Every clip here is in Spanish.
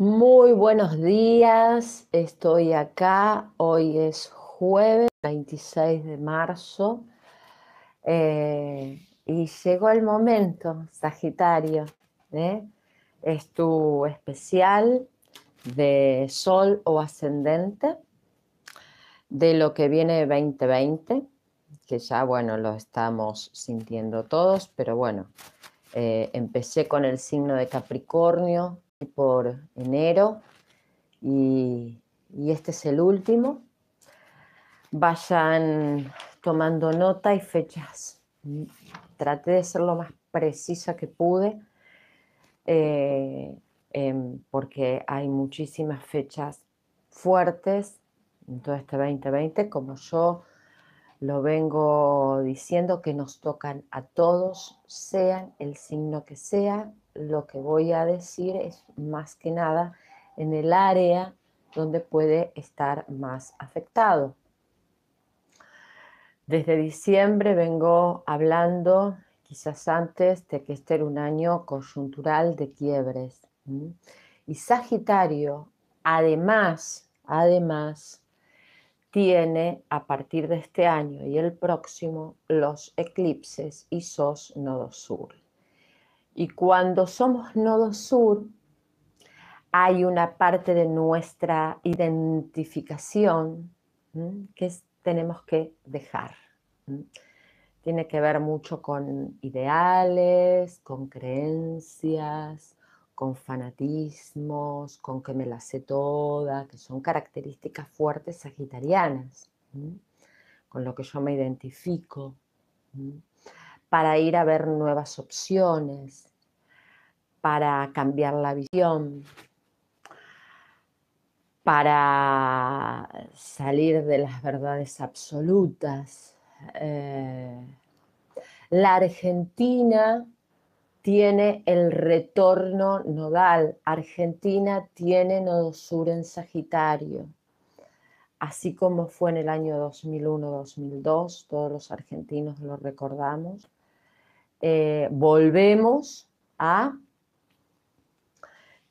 Muy buenos días, estoy acá, hoy es jueves 26 de marzo eh, y llegó el momento, Sagitario, ¿eh? es tu especial de sol o ascendente de lo que viene 2020, que ya bueno, lo estamos sintiendo todos, pero bueno, eh, empecé con el signo de Capricornio, por enero y, este es el último. Vayan tomando nota y fechas. Traté de ser lo más precisa que pude eh, em, porque hay muchísimas fechas fuertes en todo este 2020, como yo lo vengo diciendo, que nos tocan a todos, sean el signo que sea, lo que voy a decir es más que nada en el área donde puede estar más afectado. Desde diciembre vengo hablando, quizás antes, de que este era un año coyuntural de quiebres. Y Sagitario, además, además, tiene a partir de este año y el próximo los eclipses y sos nodo sur. Y cuando somos nodo sur, hay una parte de nuestra identificación que tenemos que dejar. Tiene que ver mucho con ideales, con creencias, con fanatismos, con que me la sé toda, que son características fuertes sagitarianas, con lo que yo me identifico para ir a ver nuevas opciones, para cambiar la visión, para salir de las verdades absolutas. Eh, la Argentina tiene el retorno nodal, Argentina tiene nodo sur en Sagitario, así como fue en el año 2001-2002, todos los argentinos lo recordamos. Eh, volvemos a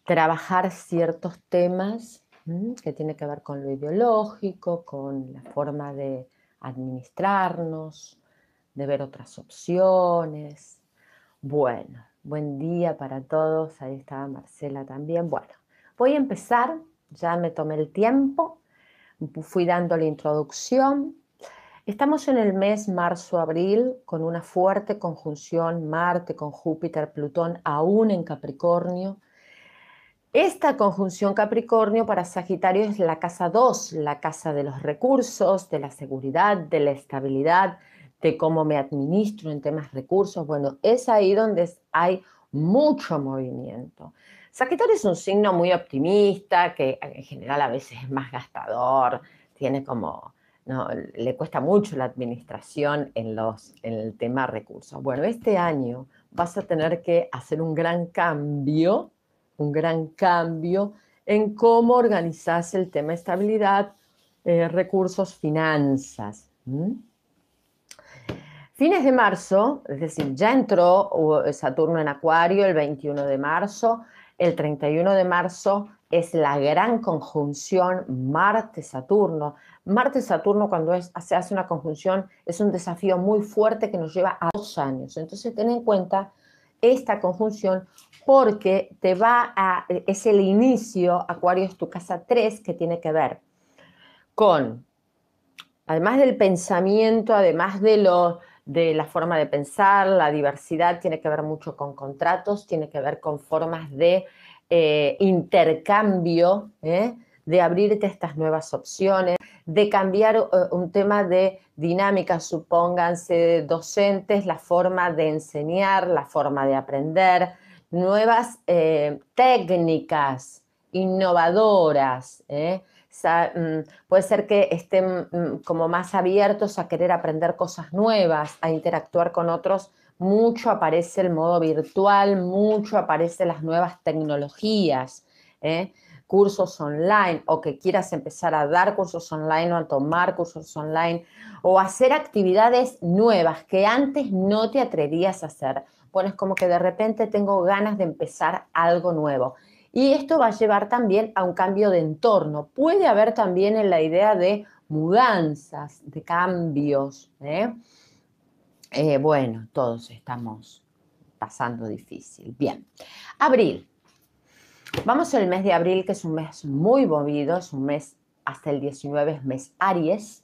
trabajar ciertos temas que tienen que ver con lo ideológico, con la forma de administrarnos, de ver otras opciones. Bueno, buen día para todos. Ahí estaba Marcela también. Bueno, voy a empezar. Ya me tomé el tiempo. Fui dando la introducción. Estamos en el mes marzo-abril con una fuerte conjunción Marte con Júpiter, Plutón aún en Capricornio. Esta conjunción Capricornio para Sagitario es la casa 2, la casa de los recursos, de la seguridad, de la estabilidad, de cómo me administro en temas recursos. Bueno, es ahí donde hay mucho movimiento. Sagitario es un signo muy optimista, que en general a veces es más gastador, tiene como le cuesta mucho la administración en, el tema recursos. Bueno, este año vas a tener que hacer un gran cambio, un gran cambio en cómo organizas el tema estabilidad, eh, recursos, finanzas. Fines de marzo, es decir, ya entró uh, Saturno en Acuario el 21 de marzo, el 31 de marzo es la gran conjunción Marte-Saturno, Marte-Saturno cuando se hace una conjunción es un desafío muy fuerte que nos lleva a dos años. Entonces ten en cuenta esta conjunción porque te va a, es el inicio, Acuario es tu casa 3, que tiene que ver con, además del pensamiento, además de, lo, de la forma de pensar, la diversidad, tiene que ver mucho con contratos, tiene que ver con formas de eh, intercambio, ¿eh? de abrirte estas nuevas opciones de cambiar eh, un tema de dinámica, supónganse docentes, la forma de enseñar, la forma de aprender, nuevas eh, técnicas innovadoras. ¿eh? Mm, puede ser que estén mm, como más abiertos a querer aprender cosas nuevas, a interactuar con otros. Mucho aparece el modo virtual, mucho aparecen las nuevas tecnologías cursos online o que quieras empezar a dar cursos online o a tomar cursos online o hacer actividades nuevas que antes no te atrevías a hacer. Pones como que de repente tengo ganas de empezar algo nuevo. Y esto va a llevar también a un cambio de entorno. Puede haber también en la idea de mudanzas, de cambios. ¿eh? Eh, bueno, todos estamos pasando difícil. Bien, abril. Vamos al mes de abril, que es un mes muy movido, es un mes hasta el 19, es mes Aries.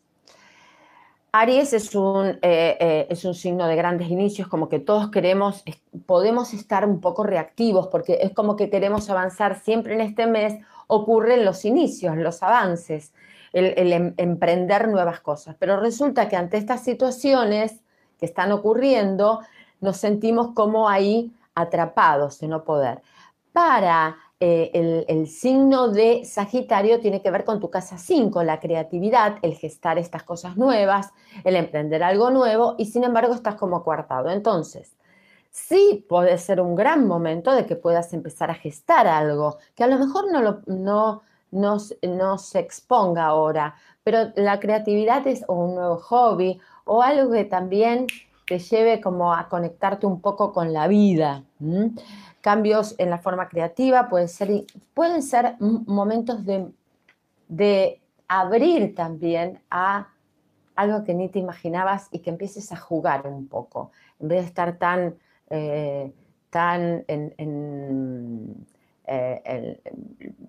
Aries es un, eh, eh, es un signo de grandes inicios, como que todos queremos, podemos estar un poco reactivos, porque es como que queremos avanzar siempre en este mes, ocurren los inicios, los avances, el, em, emprender nuevas cosas. Pero resulta que ante estas situaciones que están ocurriendo, nos sentimos como ahí atrapados de no poder. Para eh, el, signo de Sagitario tiene que ver con tu casa 5, la creatividad, el gestar estas cosas nuevas, el emprender algo nuevo y sin embargo estás como coartado. Entonces, sí puede ser un gran momento de que puedas empezar a gestar algo, que a lo mejor no, se exponga ahora, pero la creatividad es un nuevo hobby o algo que también te lleve como a conectarte un poco con la vida cambios en la forma creativa, pueden ser, pueden ser momentos de, abrir también a algo que ni te imaginabas y que empieces a jugar un poco, en vez de estar tan, eh, tan en, eh,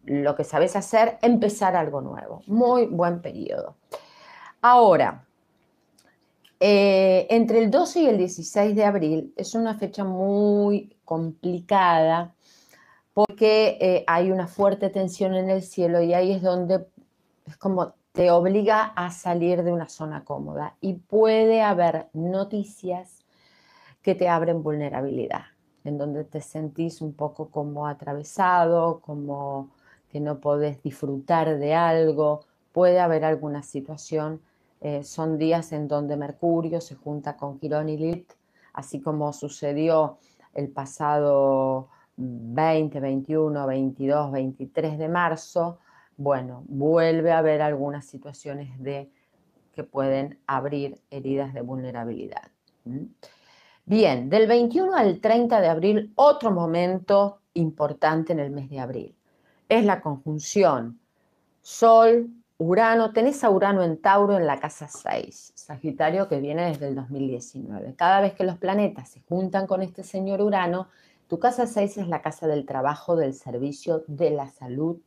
en, lo que sabes hacer, empezar algo nuevo. Muy buen periodo. Ahora, eh, entre el 12 y el 16 de abril es una fecha muy complicada porque eh, hay una fuerte tensión en el cielo y ahí es donde es como te obliga a salir de una zona cómoda y puede haber noticias que te abren vulnerabilidad, en donde te sentís un poco como atravesado, como que no podés disfrutar de algo, puede haber alguna situación eh, son días en donde Mercurio se junta con Quirón y Lilith, así como sucedió el pasado 20, 21, 22, 23 de marzo. Bueno, vuelve a haber algunas situaciones de, que pueden abrir heridas de vulnerabilidad. Bien, del 21 al 30 de abril, otro momento importante en el mes de abril, es la conjunción Sol Urano, tenés a Urano en Tauro en la casa 6, Sagitario que viene desde el 2019. Cada vez que los planetas se juntan con este señor Urano, tu casa 6 es la casa del trabajo, del servicio, de la salud,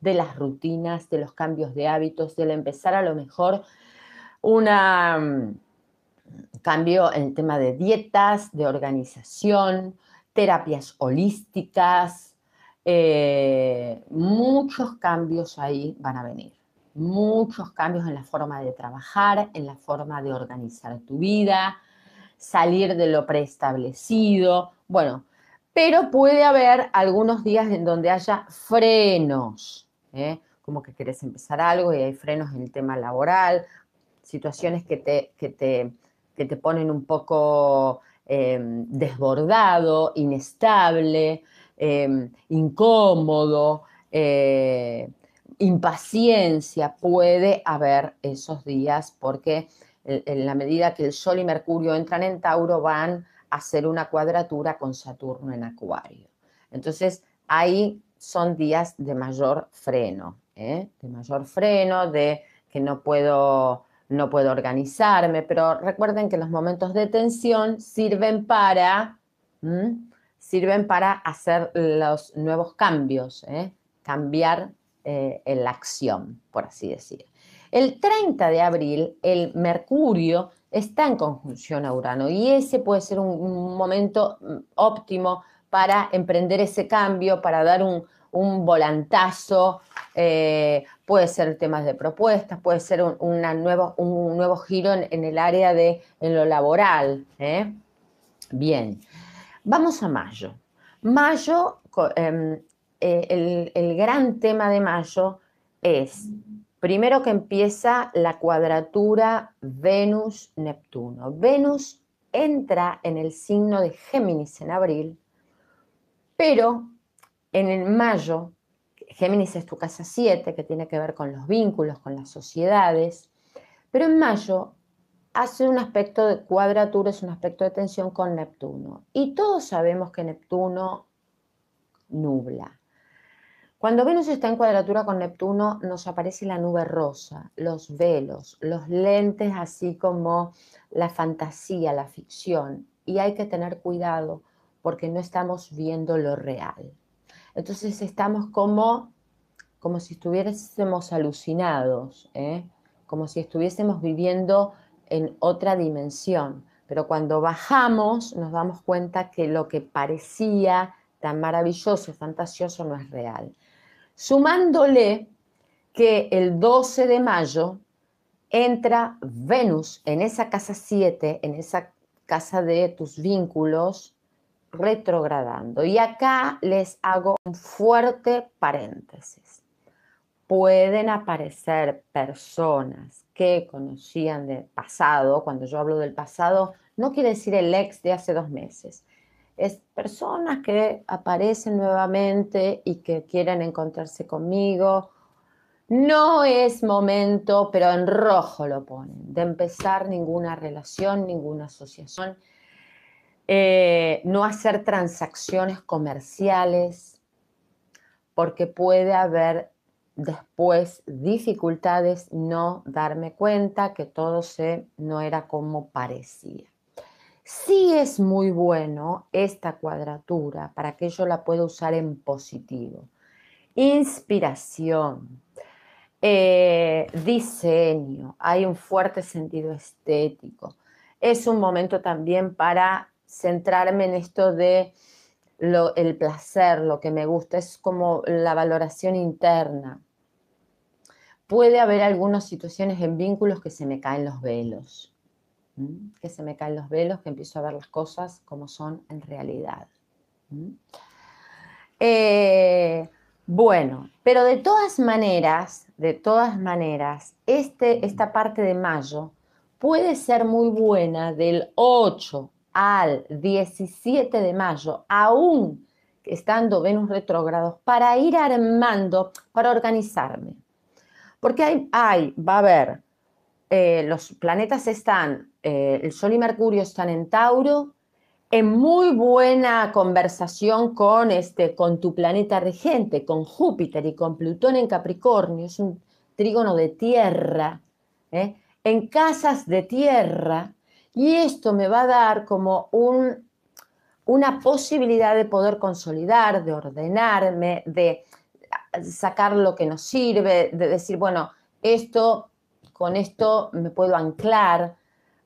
de las rutinas, de los cambios de hábitos, del empezar a lo mejor un cambio en el tema de dietas, de organización, terapias holísticas, eh, muchos cambios ahí van a venir muchos cambios en la forma de trabajar, en la forma de organizar tu vida, salir de lo preestablecido, bueno, pero puede haber algunos días en donde haya frenos, ¿eh? como que quieres empezar algo y hay frenos en el tema laboral, situaciones que te, que te, que te ponen un poco em, desbordado, inestable, em, incómodo. Eh, impaciencia puede haber esos días porque en la medida que el Sol y Mercurio entran en Tauro van a hacer una cuadratura con Saturno en Acuario. Entonces ahí son días de mayor freno, ¿eh? de mayor freno, de que no puedo, no puedo organizarme, pero recuerden que los momentos de tensión sirven para, sirven para hacer los nuevos cambios, ¿eh? cambiar eh, en la acción, por así decir. El 30 de abril, el Mercurio está en conjunción a Urano y ese puede ser un, momento mm, óptimo para emprender ese cambio, para dar un, volantazo, eh, puede ser temas de propuestas, puede ser un, nuevo, un nuevo giro en, el área de en lo laboral. ¿eh? Bien, vamos a mayo. Mayo em, eh, el, el, gran tema de mayo es, primero que empieza la cuadratura Venus-Neptuno. Venus entra en el signo de Géminis en abril, pero en el mayo, Géminis es tu casa 7, que tiene que ver con los vínculos, con las sociedades, pero en mayo hace un aspecto de cuadratura, es un aspecto de tensión con Neptuno. Y todos sabemos que Neptuno nubla. Cuando Venus está en cuadratura con Neptuno, nos aparece la nube rosa, los velos, los lentes, así como la fantasía, la ficción. Y hay que tener cuidado porque no estamos viendo lo real. Entonces estamos como, como si estuviésemos alucinados, ¿eh? como si estuviésemos viviendo en otra dimensión. Pero cuando bajamos nos damos cuenta que lo que parecía tan maravilloso, fantasioso, no es real sumándole que el 12 de mayo entra Venus en esa casa 7, en esa casa de tus vínculos, retrogradando. Y acá les hago un fuerte paréntesis. Pueden aparecer personas que conocían del pasado, cuando yo hablo del pasado, no quiere decir el ex de hace dos meses, es personas que aparecen nuevamente y que quieren encontrarse conmigo. No es momento, pero en rojo lo ponen, de empezar ninguna relación, ninguna asociación, eh, no hacer transacciones comerciales, porque puede haber después dificultades, no darme cuenta que todo se no era como parecía. Sí es muy bueno esta cuadratura para que yo la pueda usar en positivo. Inspiración, eh, diseño, hay un fuerte sentido estético. Es un momento también para centrarme en esto de lo, el placer, lo que me gusta, es como la valoración interna. Puede haber algunas situaciones en vínculos que se me caen los velos. ¿Mm? que se me caen los velos, que empiezo a ver las cosas como son en realidad. ¿Mm? Eh, bueno, pero de todas maneras, de todas maneras, este, esta parte de mayo puede ser muy buena del 8 al 17 de mayo, aún estando Venus retrógrados, para ir armando, para organizarme. Porque hay, hay va a haber eh, los planetas están, eh, el Sol y Mercurio están en Tauro, en muy buena conversación con, este, con tu planeta regente, con Júpiter y con Plutón en Capricornio, es un trígono de tierra, ¿eh? en casas de tierra, y esto me va a dar como un, una posibilidad de poder consolidar, de ordenarme, de sacar lo que nos sirve, de decir, bueno, esto con esto me puedo anclar,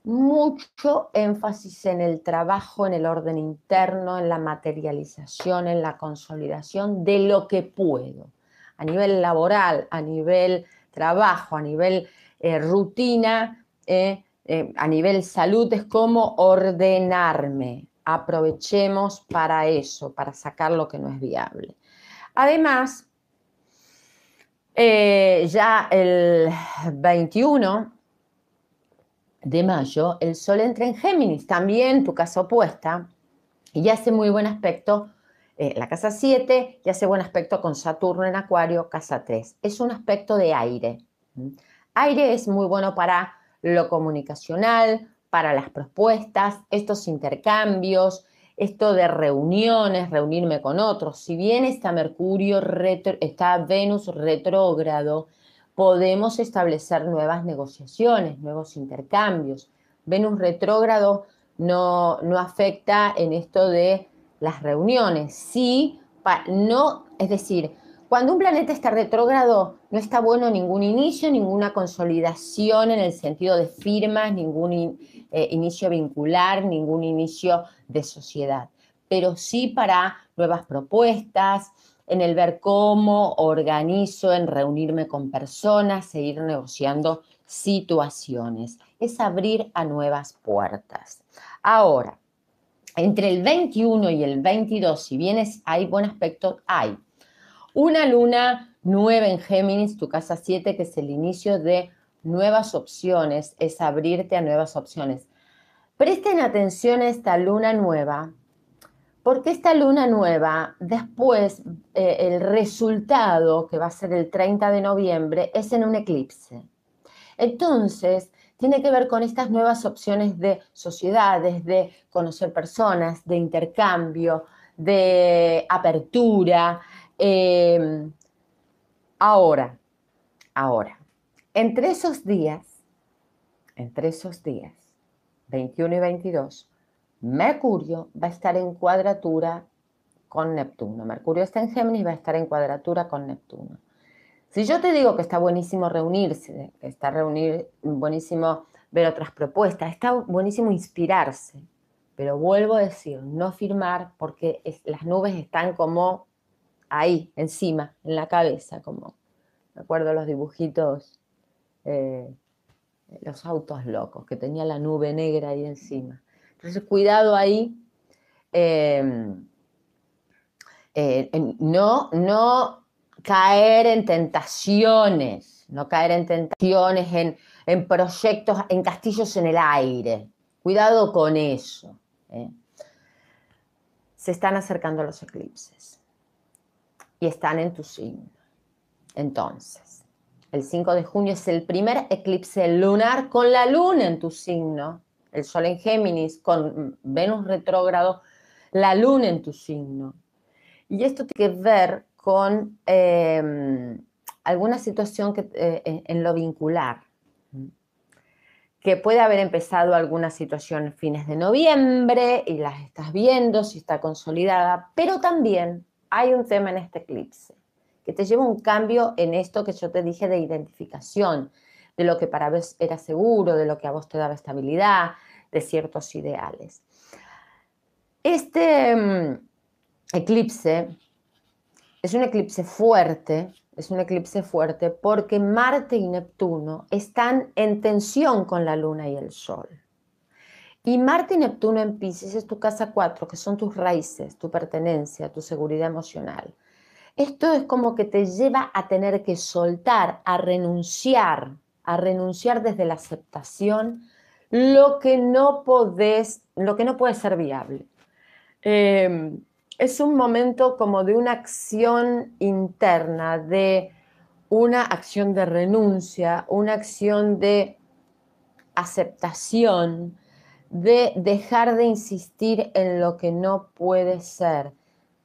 mucho énfasis en el trabajo, en el orden interno, en la materialización, en la consolidación de lo que puedo, a nivel laboral, a nivel trabajo, a nivel eh, rutina, eh, eh, a nivel salud, es como ordenarme. Aprovechemos para eso, para sacar lo que no es viable. Además, eh, ya el 21 de mayo, el Sol entra en Géminis, también tu casa opuesta, y ya hace muy buen aspecto. Eh, la casa 7 ya hace buen aspecto con Saturno en Acuario, casa 3. Es un aspecto de aire. Aire es muy bueno para lo comunicacional, para las propuestas, estos intercambios, esto de reuniones, reunirme con otros. Si bien está Mercurio, está Venus retrógrado, podemos establecer nuevas negociaciones, nuevos intercambios. Venus retrógrado no, no afecta en esto de las reuniones. Sí, no, es decir, cuando un planeta está retrógrado, no está bueno ningún inicio, ninguna consolidación en el sentido de firmas, ningún eh, inicio vincular, ningún inicio de sociedad, pero sí para nuevas propuestas, en el ver cómo organizo, en reunirme con personas, seguir negociando situaciones. Es abrir a nuevas puertas. Ahora, entre el 21 y el 22, si bien hay buen aspecto, hay una luna nueva en Géminis, tu casa 7, que es el inicio de nuevas opciones, es abrirte a nuevas opciones. Presten atención a esta luna nueva, porque esta luna nueva, después eh, el resultado, que va a ser el 30 de noviembre, es en un eclipse. Entonces, tiene que ver con estas nuevas opciones de sociedades, de conocer personas, de intercambio, de apertura, Em, ahora, ahora, entre esos días, entre esos días, 21 y 22, Mercurio va a estar en cuadratura con Neptuno. Mercurio está en Géminis, va a estar en cuadratura con Neptuno. Si yo te digo que está buenísimo reunirse, está buenísimo ver otras propuestas, está buenísimo inspirarse, pero vuelvo a decir, no firmar porque las nubes están como ahí, encima, en la cabeza, como me acuerdo los dibujitos, eh, los autos locos, que tenía la nube negra ahí encima. Entonces, cuidado ahí. Em, eh, no, no caer en tentaciones, no caer en tentaciones, en, en proyectos, en castillos en el aire. Cuidado con eso. ¿eh? Se están acercando los eclipses y están en tu signo. Entonces, el 5 de junio es el primer eclipse lunar con la luna en tu signo, el sol en Géminis, con Venus retrógrado, la luna en tu signo. Y esto tiene que ver con em, alguna situación que, eh, en lo vincular, que puede haber empezado alguna situación fines de noviembre y las estás viendo si está consolidada, pero también hay un tema en este eclipse que te lleva a un cambio en esto que yo te dije de identificación, de lo que para vos era seguro, de lo que a vos te daba estabilidad, de ciertos ideales. Este mm, eclipse es un eclipse fuerte, es un eclipse fuerte porque Marte y Neptuno están en tensión con la Luna y el Sol. Y Marte y Neptuno en Pisces es tu casa 4, que son tus raíces, tu pertenencia, tu seguridad emocional. Esto es como que te lleva a tener que soltar, a renunciar, a renunciar desde la aceptación lo que no podés, lo que no puede ser viable. Em, es un momento como de una acción interna, de una acción de renuncia, una acción de aceptación, de dejar de insistir en lo que no puede ser.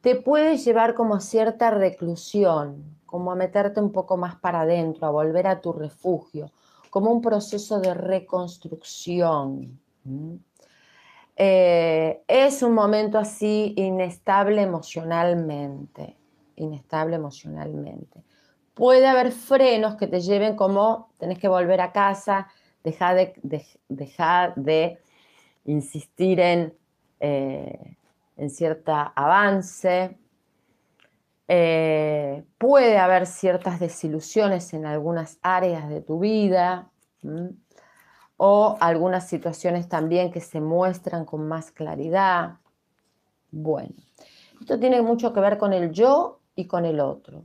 Te puede llevar como a cierta reclusión, como a meterte un poco más para adentro, a volver a tu refugio, como un proceso de reconstrucción. Eh, es un momento así inestable emocionalmente, inestable emocionalmente. Puede haber frenos que te lleven como tenés que volver a casa, dejar de, de insistir en, eh, en cierto avance. Eh, puede haber ciertas desilusiones en algunas áreas de tu vida o algunas situaciones también que se muestran con más claridad. Bueno, esto tiene mucho que ver con el yo y con el otro.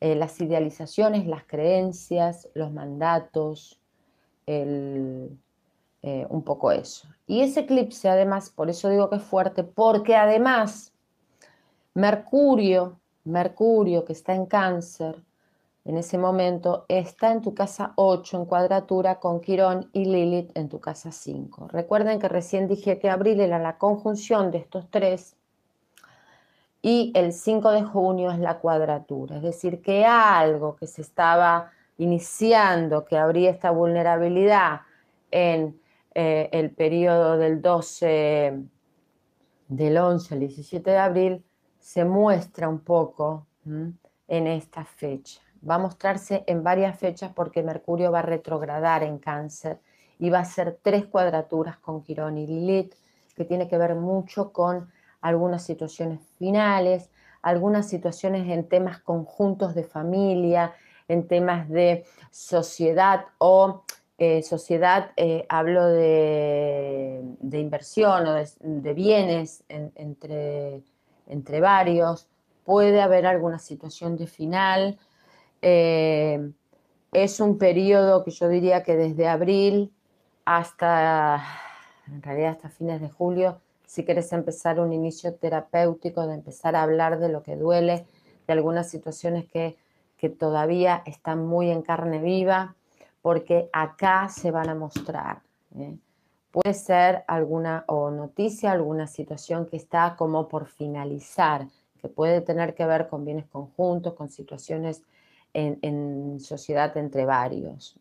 Eh, las idealizaciones, las creencias, los mandatos, el, eh, un poco eso. Y ese eclipse, además, por eso digo que es fuerte, porque además Mercurio, Mercurio que está en cáncer en ese momento, está en tu casa 8 en cuadratura con Quirón y Lilith en tu casa 5. Recuerden que recién dije que abril era la conjunción de estos tres y el 5 de junio es la cuadratura, es decir, que algo que se estaba iniciando, que habría esta vulnerabilidad en eh, el periodo del 12, del 11 al 17 de abril, se muestra un poco en esta fecha. Va a mostrarse en varias fechas porque Mercurio va a retrogradar en cáncer y va a hacer tres cuadraturas con Quirón y Lilith, que tiene que ver mucho con algunas situaciones finales, algunas situaciones en temas conjuntos de familia, en temas de sociedad o eh, sociedad eh, hablo de, inversión o de, bienes entre, varios, puede haber alguna situación de final. Eh, es un periodo que yo diría que desde abril hasta, en realidad hasta fines de julio, si quieres empezar un inicio terapéutico, de empezar a hablar de lo que duele, de algunas situaciones que todavía están muy en carne viva porque acá se van a mostrar. ¿eh? Puede ser alguna noticia, alguna situación que está como por finalizar, que puede tener que ver con bienes conjuntos, con situaciones en, sociedad entre varios.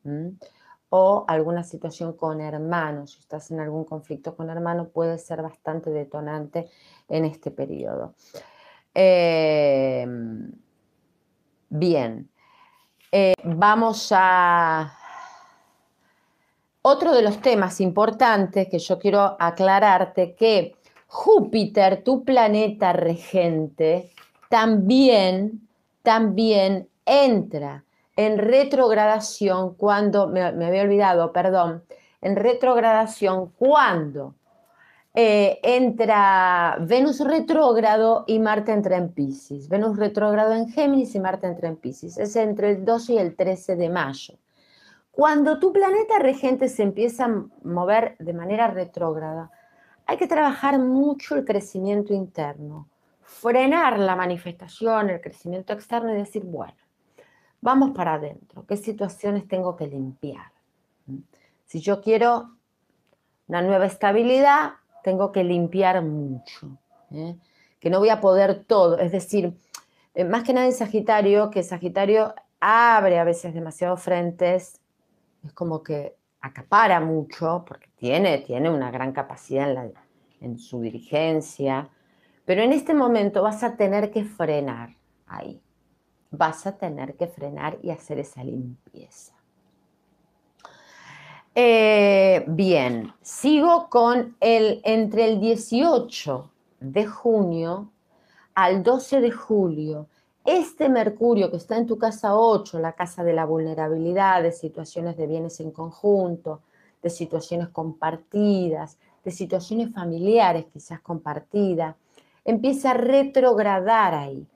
O alguna situación con hermanos, si estás en algún conflicto con hermano puede ser bastante detonante en este periodo. Em, bien, eh, vamos a otro de los temas importantes que yo quiero aclararte que Júpiter, tu planeta regente, también, también entra en retrogradación cuando, me, había olvidado, perdón, en retrogradación cuando eh, entra Venus retrógrado y Marte entra en Pisces. Venus retrógrado en Géminis y Marte entra en Pisces. Es entre el 12 y el 13 de mayo. Cuando tu planeta regente se empieza a mover de manera retrógrada, hay que trabajar mucho el crecimiento interno, frenar la manifestación, el crecimiento externo y decir, bueno, vamos para adentro, ¿qué situaciones tengo que limpiar? Si yo quiero una nueva estabilidad, tengo que limpiar mucho, ¿eh? que no voy a poder todo, es decir, eh, más que nada en Sagitario, que Sagitario abre a veces demasiados frentes es como que acapara mucho, porque tiene, tiene una gran capacidad en, su dirigencia, pero en este momento vas a tener que frenar ahí, vas a tener que frenar y hacer esa limpieza. Eh, bien, sigo con el entre el 18 de junio al 12 de julio este Mercurio que está en tu casa 8, la casa de la vulnerabilidad, de situaciones de bienes en conjunto, de situaciones compartidas, de situaciones familiares quizás compartidas, empieza a retrogradar ahí.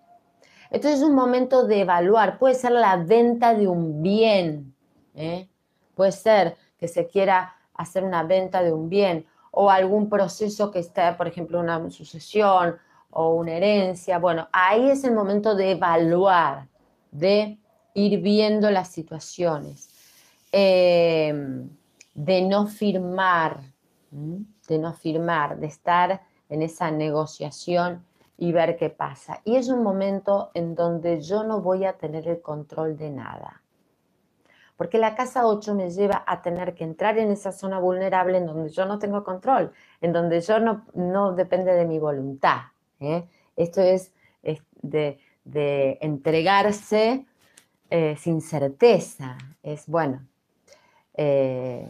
Entonces es un momento de evaluar, puede ser la venta de un bien, ¿eh? puede ser que se quiera hacer una venta de un bien o algún proceso que esté, por ejemplo, una sucesión o una herencia. Bueno, ahí es el momento de evaluar, de ir viendo las situaciones, em, de no firmar, de no firmar, de estar en esa negociación y ver qué pasa. Y es un momento en donde yo no voy a tener el control de nada. Porque la casa 8 me lleva a tener que entrar en esa zona vulnerable en donde yo no tengo control, en donde yo no, no depende de mi voluntad. ¿eh? Esto es, de, entregarse eh, sin certeza. Es bueno. Eh,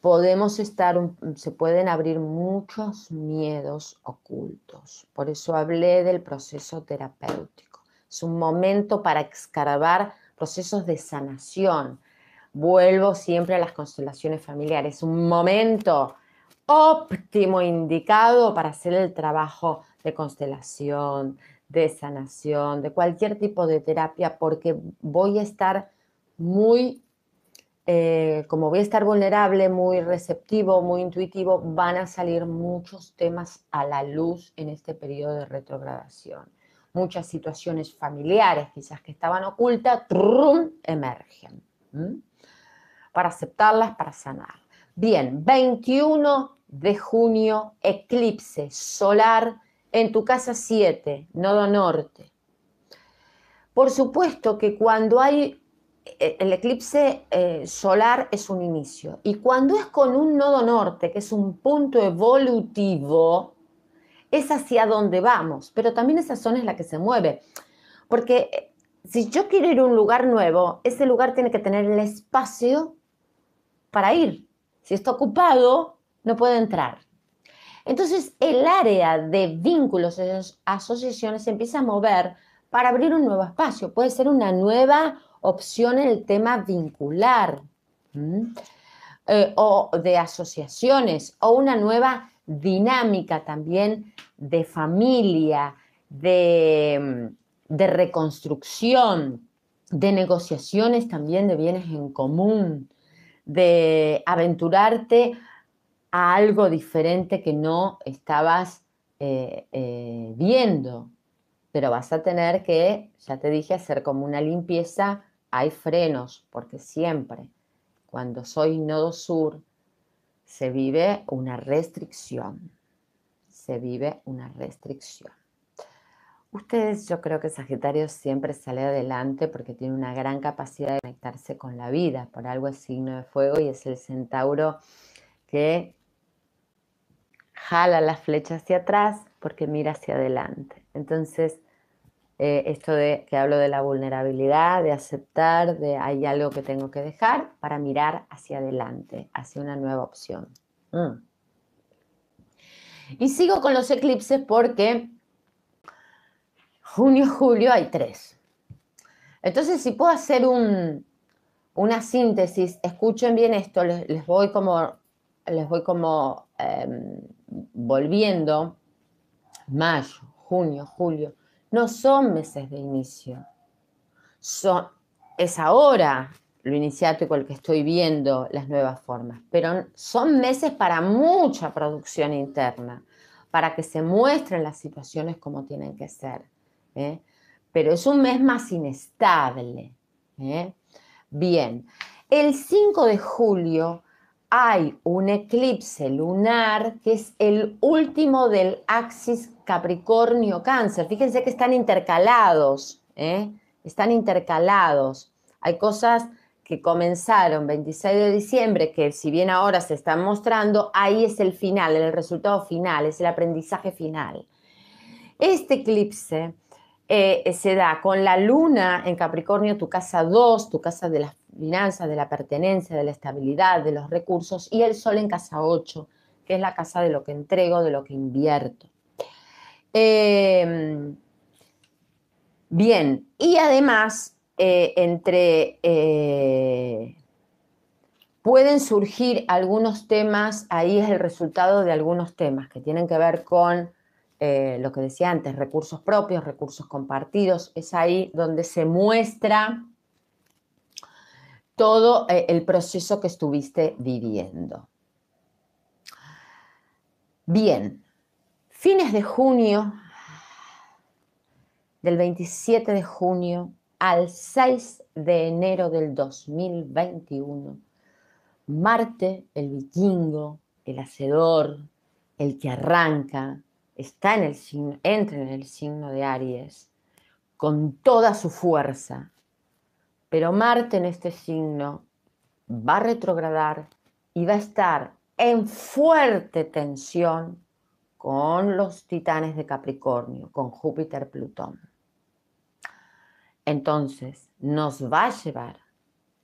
podemos estar, se pueden abrir muchos miedos ocultos. Por eso hablé del proceso terapéutico. Es un momento para excavar procesos de sanación. Vuelvo siempre a las constelaciones familiares. Un momento óptimo indicado para hacer el trabajo de constelación, de sanación, de cualquier tipo de terapia, porque voy a estar muy, eh, como voy a estar vulnerable, muy receptivo, muy intuitivo, van a salir muchos temas a la luz en este periodo de retrogradación. Muchas situaciones familiares, quizás que estaban ocultas, trum, emergen. Para aceptarlas, para sanar. Bien, 21 de junio, eclipse solar en tu casa 7, nodo norte. Por supuesto que cuando hay eh, el eclipse eh, solar es un inicio y cuando es con un nodo norte, que es un punto evolutivo, es hacia donde vamos, pero también esa zona es la que se mueve. Porque eh, si yo quiero ir a un lugar nuevo, ese lugar tiene que tener el espacio para ir. Si está ocupado, no puede entrar. Entonces el área de vínculos, de asociaciones se empieza a mover para abrir un nuevo espacio. Puede ser una nueva opción en el tema vincular eh, o de asociaciones o una nueva dinámica también de familia, de, de reconstrucción, de negociaciones también de bienes en común, de aventurarte algo diferente que no estabas eh, eh, viendo, pero vas a tener que, ya te dije, hacer como una limpieza, hay frenos, porque siempre cuando soy nodo sur se vive una restricción, se vive una restricción. Ustedes, yo creo que Sagitario siempre sale adelante porque tiene una gran capacidad de conectarse con la vida, por algo es signo de fuego y es el centauro que jala la flecha hacia atrás porque mira hacia adelante. Entonces, eh, esto de que hablo de la vulnerabilidad, de aceptar, de hay algo que tengo que dejar para mirar hacia adelante, hacia una nueva opción. Mm. Y sigo con los eclipses porque junio, julio hay tres. Entonces, si puedo hacer una síntesis, escuchen bien esto, les, voy como, les voy como em, volviendo, mayo, junio, julio, no son meses de inicio. Son, es ahora lo iniciático el que estoy viendo las nuevas formas, pero son meses para mucha producción interna, para que se muestren las situaciones como tienen que ser. ¿eh? Pero es un mes más inestable. ¿eh? Bien, el 5 de julio hay un eclipse lunar que es el último del axis Capricornio-Cáncer. Fíjense que están intercalados, ¿eh? están intercalados. Hay cosas que comenzaron 26 de diciembre, que si bien ahora se están mostrando, ahí es el final, el resultado final, es el aprendizaje final. Este eclipse eh, se da con la luna en Capricornio, tu casa 2, tu casa de las finanzas, de la pertenencia, de la estabilidad, de los recursos, y el sol en casa 8, que es la casa de lo que entrego, de lo que invierto. Em, bien, y además, eh, entre... Eh, pueden surgir algunos temas, ahí es el resultado de algunos temas que tienen que ver con eh, lo que decía antes, recursos propios, recursos compartidos, es ahí donde se muestra todo eh, el proceso que estuviste viviendo. Bien, fines de junio, del 27 de junio al 6 de enero del 2021, Marte, el vikingo, el hacedor, el que arranca, está en el entra en el signo de Aries con toda su fuerza pero Marte en este signo va a retrogradar y va a estar en fuerte tensión con los titanes de Capricornio, con Júpiter, Plutón. Entonces, nos va a llevar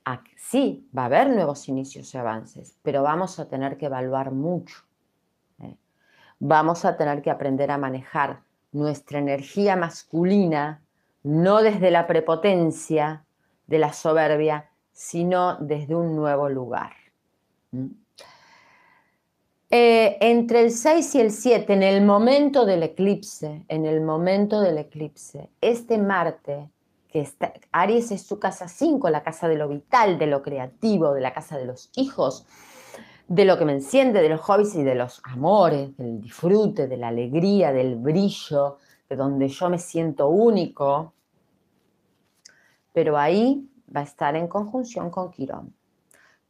a que sí, va a haber nuevos inicios y avances, pero vamos a tener que evaluar mucho. ¿eh? Vamos a tener que aprender a manejar nuestra energía masculina, no desde la prepotencia, de la soberbia, sino desde un nuevo lugar. ¿Mm? Eh, entre el 6 y el 7, en el momento del eclipse, en el momento del eclipse, este Marte, que está, Aries es su casa 5, la casa de lo vital, de lo creativo, de la casa de los hijos, de lo que me enciende, de los hobbies y de los amores, del disfrute, de la alegría, del brillo, de donde yo me siento único, pero ahí va a estar en conjunción con Quirón.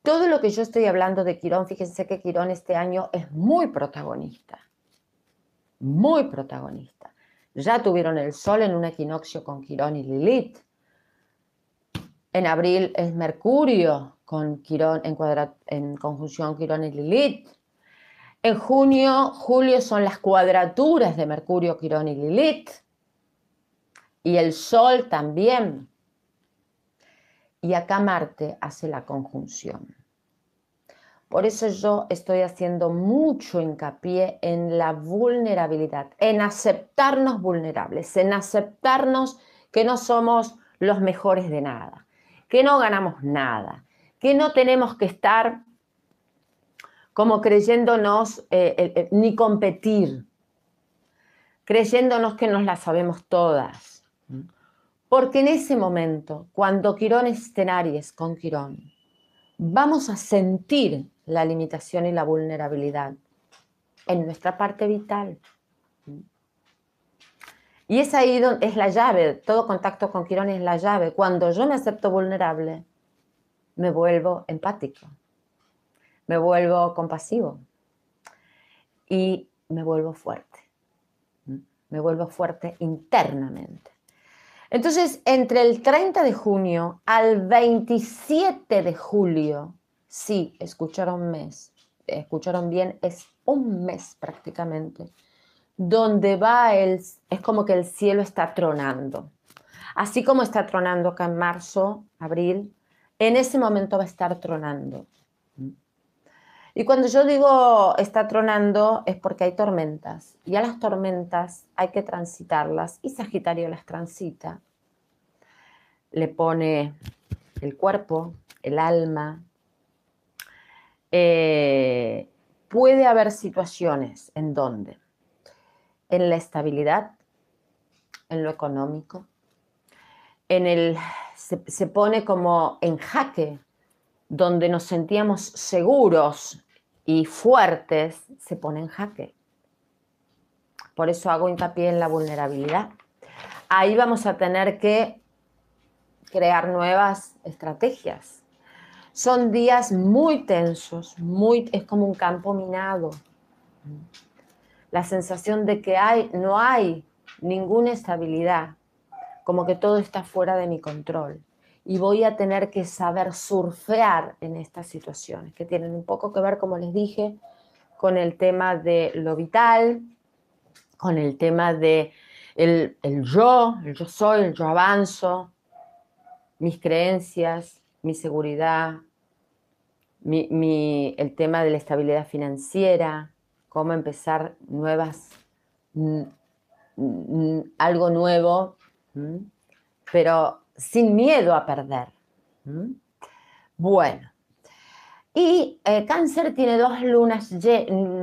Todo lo que yo estoy hablando de Quirón, fíjense que Quirón este año es muy protagonista, muy protagonista. Ya tuvieron el Sol en un equinoccio con Quirón y Lilith. En abril es Mercurio con Quirón en, en conjunción Quirón y Lilith. En junio, julio son las cuadraturas de Mercurio, Quirón y Lilith. Y el Sol también y acá Marte hace la conjunción. Por eso yo estoy haciendo mucho hincapié en la vulnerabilidad, en aceptarnos vulnerables, en aceptarnos que no somos los mejores de nada, que no ganamos nada, que no tenemos que estar como creyéndonos eh, eh, eh, ni competir, creyéndonos que nos la sabemos todas, porque en ese momento, cuando Quirón es en con Quirón, vamos a sentir la limitación y la vulnerabilidad en nuestra parte vital. Y es ahí donde es la llave, todo contacto con Quirón es la llave. Cuando yo me acepto vulnerable, me vuelvo empático, me vuelvo compasivo y me vuelvo fuerte, me vuelvo fuerte internamente. Entonces, entre el 30 de junio al 27 de julio, sí, escucharon mes, escucharon bien, es un mes prácticamente, donde va el, es como que el cielo está tronando. Así como está tronando acá en marzo, abril, en ese momento va a estar tronando. Y cuando yo digo está tronando es porque hay tormentas. Y a las tormentas hay que transitarlas. Y Sagitario las transita. Le pone el cuerpo, el alma. Eh, puede haber situaciones en donde en la estabilidad, en lo económico, en el se, se, pone como en jaque, donde nos sentíamos seguros y fuertes se pone en jaque. Por eso hago hincapié en la vulnerabilidad. Ahí vamos a tener que crear nuevas estrategias. Son días muy tensos, muy, es como un campo minado. La sensación de que hay, no hay ninguna estabilidad, como que todo está fuera de mi control y voy a tener que saber surfear en estas situaciones, que tienen un poco que ver, como les dije, con el tema de lo vital, con el tema de el, yo, el yo soy, el yo avanzo, mis creencias, mi seguridad, el tema de la estabilidad financiera, cómo empezar nuevas, algo nuevo, pero sin miedo a perder. ¿Mm? Bueno, y eh, cáncer tiene dos lunas,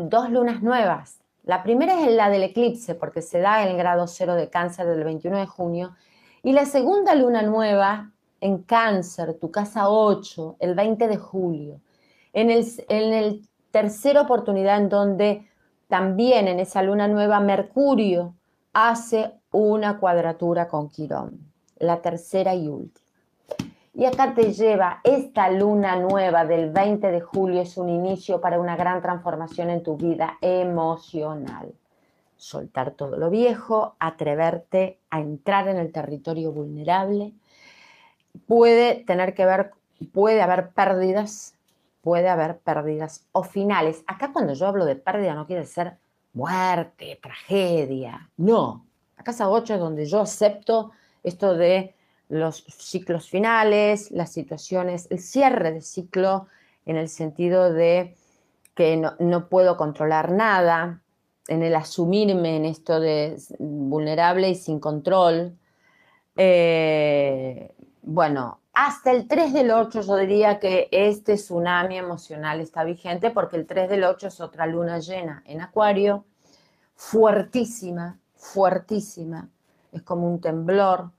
dos lunas nuevas. La primera es la del eclipse, porque se da el grado cero de cáncer del 21 de junio. Y la segunda luna nueva en cáncer, tu casa 8, el 20 de julio. En el, en el tercera oportunidad en donde también en esa luna nueva Mercurio hace una cuadratura con Quirón la tercera y última. Y acá te lleva esta luna nueva del 20 de julio, es un inicio para una gran transformación en tu vida emocional. Soltar todo lo viejo, atreverte a entrar en el territorio vulnerable. Puede tener que ver, puede haber pérdidas, puede haber pérdidas o finales. Acá cuando yo hablo de pérdida no quiere ser muerte, tragedia. No, acá casa 8 es donde yo acepto esto de los ciclos finales, las situaciones, el cierre de ciclo en el sentido de que no, puedo controlar nada, en el asumirme en esto de vulnerable y sin control. Eh, bueno, hasta el 3 del 8 yo diría que este tsunami emocional está vigente porque el 3 del 8 es otra luna llena en acuario, fuertísima, fuertísima es como un temblor,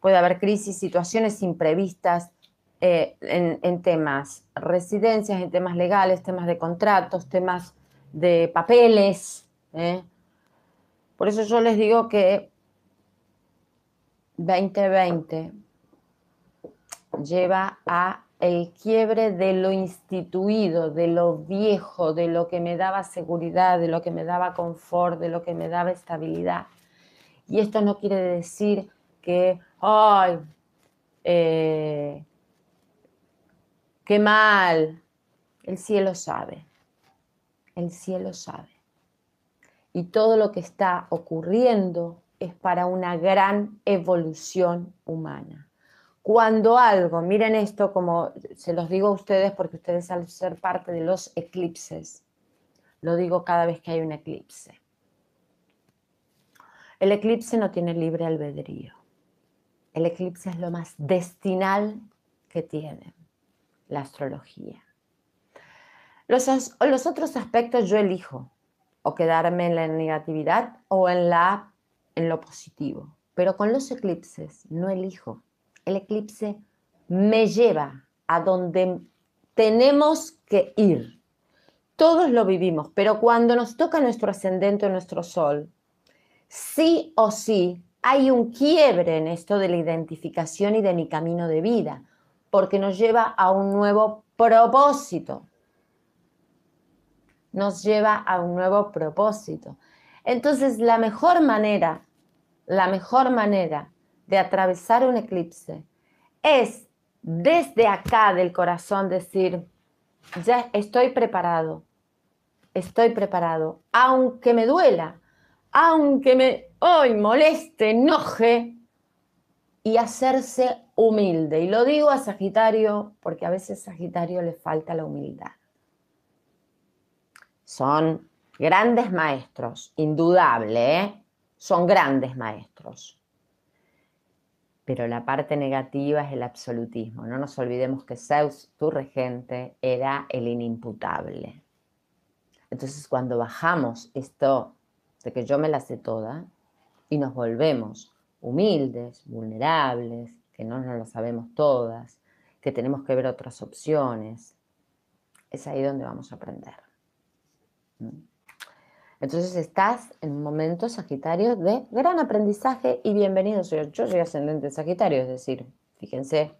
puede haber crisis, situaciones imprevistas eh, en, temas residencias, en temas legales, temas de contratos, temas de papeles. ¿eh? Por eso yo les digo que 2020 lleva a el quiebre de lo instituido, de lo viejo, de lo que me daba seguridad, de lo que me daba confort, de lo que me daba estabilidad. Y esto no quiere decir que, ay, eh, qué mal. El cielo sabe, el cielo sabe. Y todo lo que está ocurriendo es para una gran evolución humana. Cuando algo, miren esto como se los digo a ustedes porque ustedes al ser parte de los eclipses, lo digo cada vez que hay un eclipse. El eclipse no tiene libre albedrío. El eclipse es lo más destinal que tiene la astrología. Los, otros aspectos yo elijo o quedarme en la negatividad o en, la, en lo positivo. Pero con los eclipses no elijo. El eclipse me lleva a donde tenemos que ir. Todos lo vivimos, pero cuando nos toca nuestro ascendente o nuestro sol, sí o sí hay un quiebre en esto de la identificación y de mi camino de vida, porque nos lleva a un nuevo propósito. Nos lleva a un nuevo propósito. Entonces, la mejor manera, la mejor manera de atravesar un eclipse es desde acá del corazón decir, ya estoy preparado, estoy preparado, aunque me duela, aunque me hoy moleste, enoje, y hacerse humilde. Y lo digo a Sagitario porque a veces a Sagitario le falta la humildad. Son grandes maestros, indudable, ¿eh? son grandes maestros. Pero la parte negativa es el absolutismo. No nos olvidemos que Zeus, tu regente, era el inimputable. Entonces cuando bajamos esto de que yo me la sé toda y nos volvemos humildes, vulnerables, que no nos lo sabemos todas, que tenemos que ver otras opciones, es ahí donde vamos a aprender. Entonces estás en un momento Sagitario de gran aprendizaje y bienvenido. Yo, yo soy ascendente Sagitario, es decir, fíjense,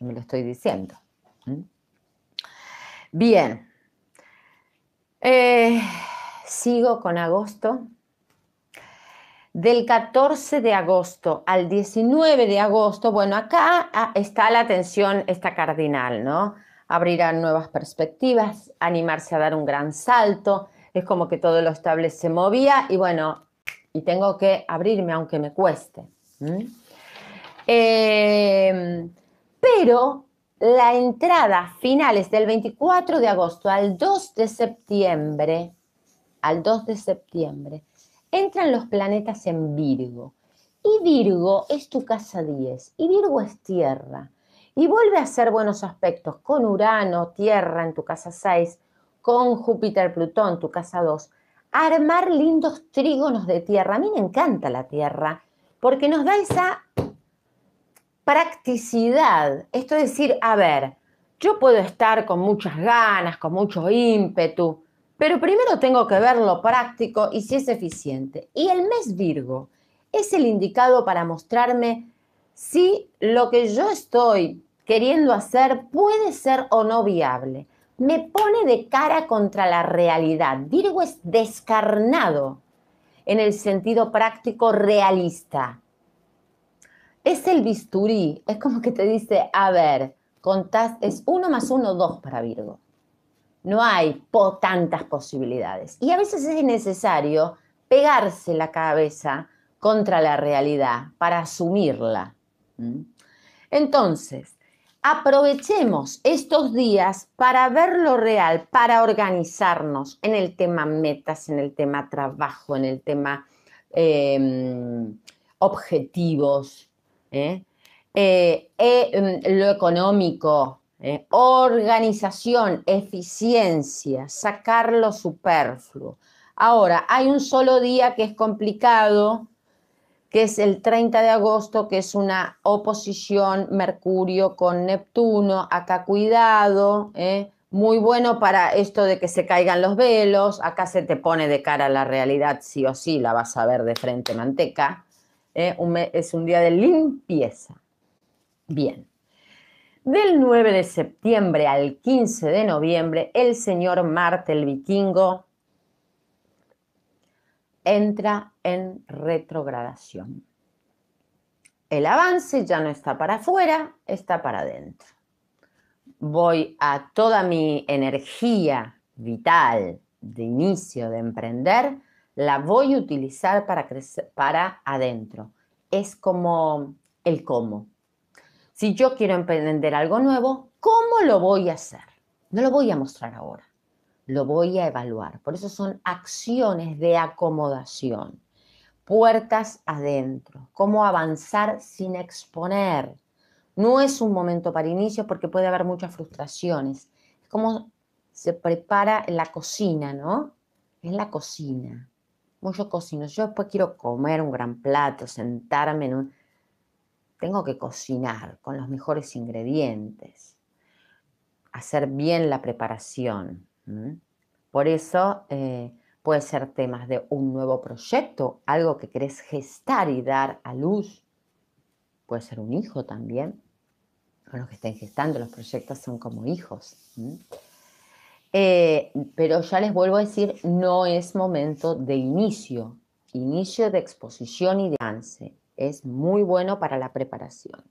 me lo estoy diciendo. Bien. Eh, sigo con agosto. Del 14 de agosto al 19 de agosto, bueno, acá ah, está la atención, está cardinal, ¿no? Abrirán nuevas perspectivas, animarse a dar un gran salto, es como que todo lo estable se movía y bueno, y tengo que abrirme aunque me cueste. Em, pero la entrada final es del 24 de agosto al 2 de septiembre al 2 de septiembre, entran los planetas en Virgo. Y Virgo es tu casa 10, y Virgo es tierra. Y vuelve a hacer buenos aspectos con Urano, Tierra en tu casa 6, con Júpiter, Plutón, tu casa 2. Armar lindos trígonos de tierra. A mí me encanta la tierra porque nos da esa practicidad. Esto es decir, a ver, yo puedo estar con muchas ganas, con mucho ímpetu, pero primero tengo que ver lo práctico y si es eficiente. Y el mes Virgo es el indicado para mostrarme si lo que yo estoy queriendo hacer puede ser o no viable. Me pone de cara contra la realidad. Virgo es descarnado en el sentido práctico realista. Es el bisturí, es como que te dice, a ver, contás, es uno más uno, dos para Virgo no hay tantas posibilidades. Y a veces es necesario pegarse la cabeza contra la realidad para asumirla. Entonces, aprovechemos estos días para ver lo real, para organizarnos en el tema metas, en el tema trabajo, en el tema em, objetivos, ¿eh? Eh, eh, lo económico, eh, organización, eficiencia, sacar lo superfluo. Ahora, hay un solo día que es complicado, que es el 30 de agosto, que es una oposición Mercurio con Neptuno. Acá cuidado, eh, muy bueno para esto de que se caigan los velos. Acá se te pone de cara la realidad, sí o sí, la vas a ver de frente manteca. Eh, es un día de limpieza. Bien. Del 9 de septiembre al 15 de noviembre, el señor Marte el vikingo entra en retrogradación. El avance ya no está para afuera, está para adentro. Voy a toda mi energía vital de inicio de emprender, la voy a utilizar para crecer, para adentro. Es como el cómo. Si yo quiero emprender algo nuevo, ¿cómo lo voy a hacer? No lo voy a mostrar ahora, lo voy a evaluar. Por eso son acciones de acomodación, puertas adentro, cómo avanzar sin exponer. No es un momento para inicios porque puede haber muchas frustraciones. Es como se prepara en la cocina, ¿no? En la cocina. Mucho cocino. Yo después quiero comer un gran plato, sentarme en un tengo que cocinar con los mejores ingredientes, hacer bien la preparación. Por eso eh, puede ser temas de un nuevo proyecto, algo que querés gestar y dar a luz. Puede ser un hijo también. Con los que estén gestando, los proyectos son como hijos. Eh, pero ya les vuelvo a decir, no es momento de inicio, inicio de exposición y de avance. Es muy bueno para la preparación.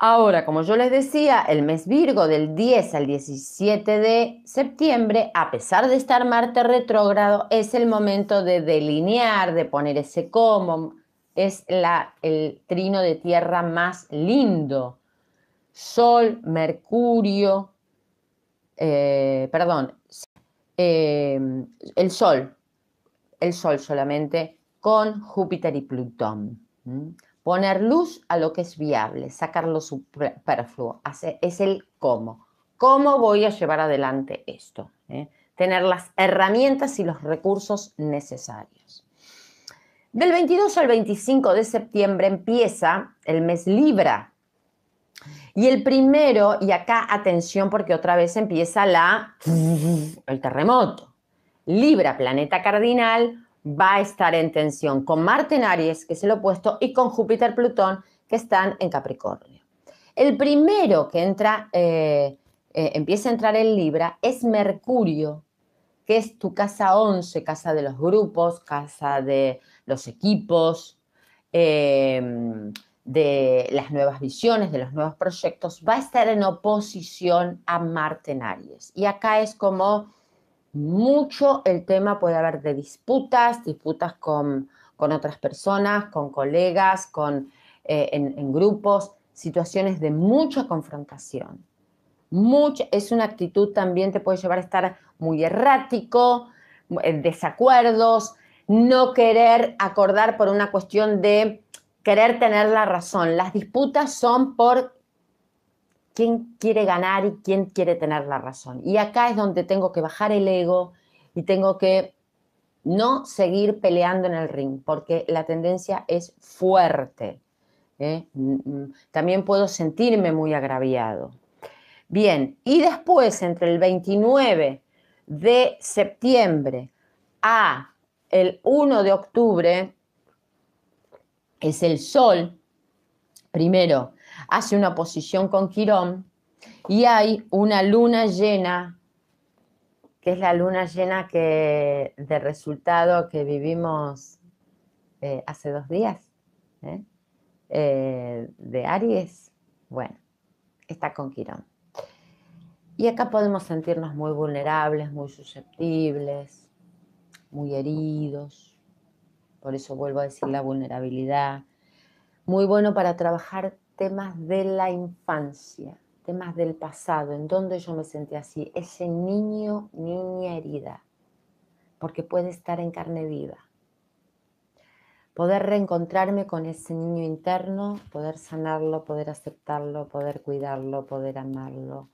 Ahora, como yo les decía, el mes Virgo del 10 al 17 de septiembre, a pesar de estar Marte retrógrado, es el momento de delinear, de poner ese cómo. Es la, el trino de tierra más lindo. Sol, Mercurio, eh, perdón, eh, el Sol, el Sol solamente con Júpiter y Plutón. Poner luz a lo que es viable, sacar lo superfluo, es el cómo. ¿Cómo voy a llevar adelante esto? ¿eh? Tener las herramientas y los recursos necesarios. Del 22 al 25 de septiembre empieza el mes Libra. Y el primero, y acá atención porque otra vez empieza la, el terremoto. Libra, planeta cardinal, va a estar en tensión con Marte en Aries, que es el opuesto, y con Júpiter Plutón, que están en Capricornio. El primero que entra, eh, eh, empieza a entrar en Libra es Mercurio, que es tu casa 11, casa de los grupos, casa de los equipos, eh, de las nuevas visiones, de los nuevos proyectos, va a estar en oposición a Marte en Aries. Y acá es como mucho el tema, puede haber de disputas, disputas con, otras personas, con colegas, con, eh, en, grupos, situaciones de mucha confrontación. Mucha, es una actitud también te puede llevar a estar muy errático, eh, desacuerdos, no querer acordar por una cuestión de querer tener la razón. Las disputas son por quién quiere ganar y quién quiere tener la razón. Y acá es donde tengo que bajar el ego y tengo que no seguir peleando en el ring, porque la tendencia es fuerte. ¿eh? Mm, mm. También puedo sentirme muy agraviado. Bien, y después, entre el 29 de septiembre a el 1 de octubre, es el sol, primero, hace una oposición con Quirón y hay una luna llena, que es la luna llena que, de resultado que vivimos eh, hace dos días, ¿eh? Eh, de Aries. Bueno, está con Quirón. Y acá podemos sentirnos muy vulnerables, muy susceptibles, muy heridos. Por eso vuelvo a decir la vulnerabilidad. Muy bueno para trabajar temas de la infancia, temas del pasado, en donde yo me sentí así, ese niño, niña herida, porque puede estar en carne viva. Poder reencontrarme con ese niño interno, poder sanarlo, poder aceptarlo, poder cuidarlo, poder amarlo,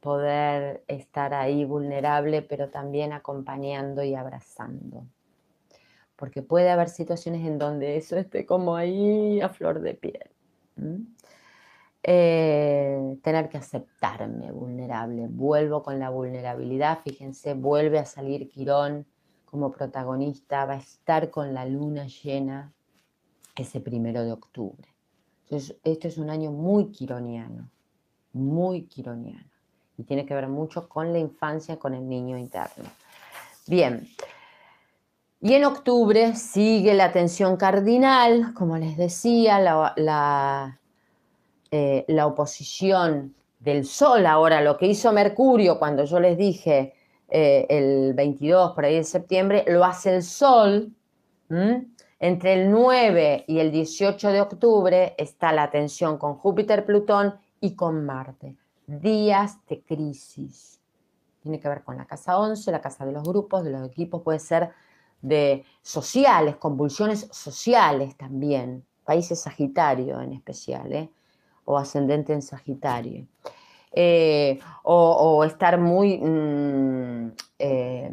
poder estar ahí vulnerable, pero también acompañando y abrazando. Porque puede haber situaciones en donde eso esté como ahí a flor de piel. ¿Mm? Eh, tener que aceptarme vulnerable. Vuelvo con la vulnerabilidad, fíjense, vuelve a salir Quirón como protagonista, va a estar con la luna llena ese primero de octubre. Entonces, esto es un año muy quironiano, muy quironiano, y tiene que ver mucho con la infancia, con el niño interno. Bien, y en octubre sigue la tensión cardinal, como les decía, la, eh, la, oposición del Sol. Ahora, lo que hizo Mercurio cuando yo les dije eh, el 22, por ahí de septiembre, lo hace el Sol. Entre el 9 y el 18 de octubre está la tensión con Júpiter, Plutón y con Marte. Días de crisis. Tiene que ver con la casa 11, la casa de los grupos, de los equipos, puede ser de sociales, convulsiones sociales también, países Sagitario en especial, ¿eh? o ascendente en Sagitario. Eh, o, estar muy, mm, eh,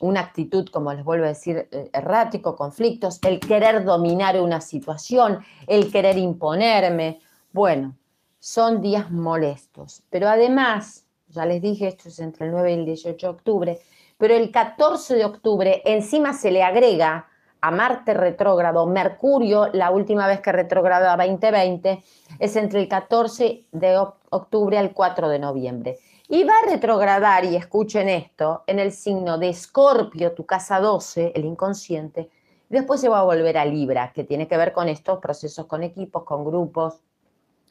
una actitud, como les vuelvo a decir, errático, conflictos, el querer dominar una situación, el querer imponerme. Bueno, son días molestos, pero además, ya les dije, esto es entre el 9 y el 18 de octubre, pero el 14 de octubre encima se le agrega a Marte retrógrado, Mercurio, la última vez que retrograda 2020, es entre el 14 de octubre al 4 de noviembre. Y va a retrogradar, y escuchen esto, en el signo de Escorpio, tu casa 12, el inconsciente, después se va a volver a Libra, que tiene que ver con estos procesos con equipos, con grupos,